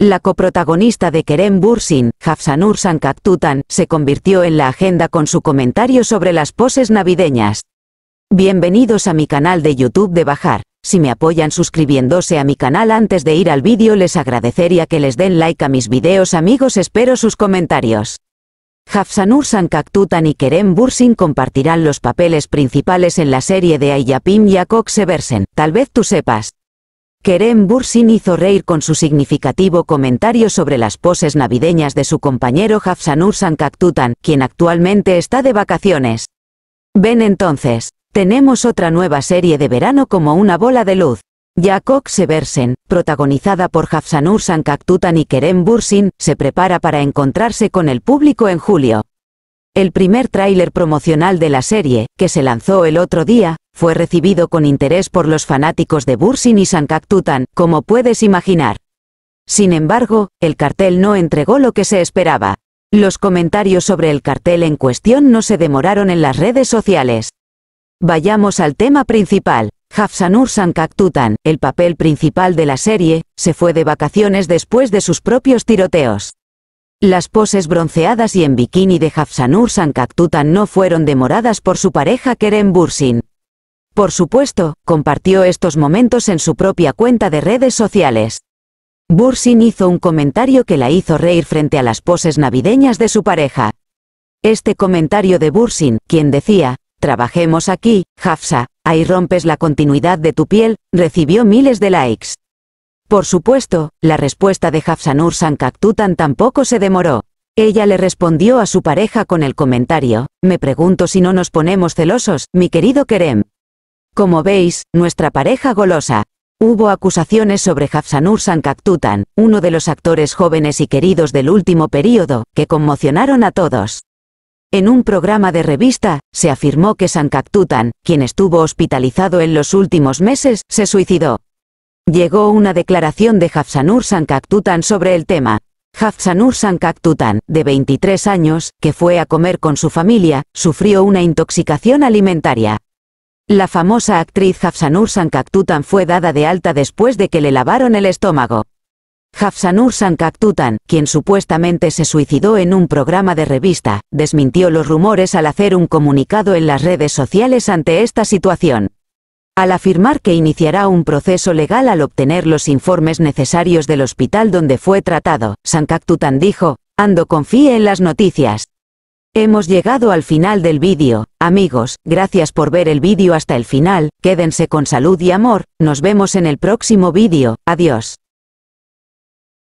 La coprotagonista de Kerem Bursin, Hafsanur Sankaktutan, se convirtió en la agenda con su comentario sobre las poses navideñas. Bienvenidos a mi canal de YouTube de Bajar. Si me apoyan suscribiéndose a mi canal antes de ir al vídeo les agradecería que les den like a mis videos amigos espero sus comentarios. Hafsanur Sankaktutan y Kerem Bursin compartirán los papeles principales en la serie de Ayapim y Seversen, tal vez tú sepas. Kerem Bursin hizo reír con su significativo comentario sobre las poses navideñas de su compañero Hafsanur Sankaktutan, quien actualmente está de vacaciones. Ven entonces, tenemos otra nueva serie de verano como una bola de luz. Jacob Seversen, protagonizada por Hafsanur Sankaktutan y Kerem Bursin, se prepara para encontrarse con el público en julio. El primer tráiler promocional de la serie, que se lanzó el otro día, fue recibido con interés por los fanáticos de Bursin y Sankaktutan, como puedes imaginar. Sin embargo, el cartel no entregó lo que se esperaba. Los comentarios sobre el cartel en cuestión no se demoraron en las redes sociales. Vayamos al tema principal. Hafsanur Sankaktutan, el papel principal de la serie, se fue de vacaciones después de sus propios tiroteos. Las poses bronceadas y en bikini de Hafsanur Sankaktutan no fueron demoradas por su pareja Kerem Bursin. Por supuesto, compartió estos momentos en su propia cuenta de redes sociales. Bursin hizo un comentario que la hizo reír frente a las poses navideñas de su pareja. Este comentario de Bursin, quien decía, trabajemos aquí, Hafsa, ahí rompes la continuidad de tu piel, recibió miles de likes. Por supuesto, la respuesta de Hafsanur Sankaktutan tampoco se demoró. Ella le respondió a su pareja con el comentario, me pregunto si no nos ponemos celosos, mi querido Kerem. Como veis, nuestra pareja golosa. Hubo acusaciones sobre Hafsanur Sankaktutan, uno de los actores jóvenes y queridos del último período, que conmocionaron a todos. En un programa de revista, se afirmó que Sankaktutan, quien estuvo hospitalizado en los últimos meses, se suicidó. Llegó una declaración de Hafsanur Sankaktutan sobre el tema. Hafsanur Sankaktutan, de 23 años, que fue a comer con su familia, sufrió una intoxicación alimentaria. La famosa actriz Hafsanur Sankaktutan fue dada de alta después de que le lavaron el estómago. Hafsanur Sankaktutan, quien supuestamente se suicidó en un programa de revista, desmintió los rumores al hacer un comunicado en las redes sociales ante esta situación. Al afirmar que iniciará un proceso legal al obtener los informes necesarios del hospital donde fue tratado, Sankaktutan dijo, Ando confíe en las noticias. Hemos llegado al final del vídeo, amigos, gracias por ver el vídeo hasta el final, quédense con salud y amor, nos vemos en el próximo vídeo, adiós.